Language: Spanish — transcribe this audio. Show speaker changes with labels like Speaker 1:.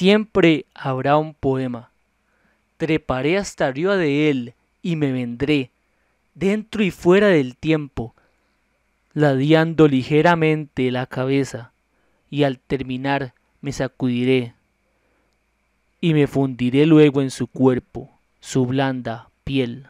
Speaker 1: Siempre habrá un poema. Treparé hasta arriba de él y me vendré, dentro y fuera del tiempo, ladeando ligeramente la cabeza, y al terminar me sacudiré y me fundiré luego en su cuerpo, su blanda piel.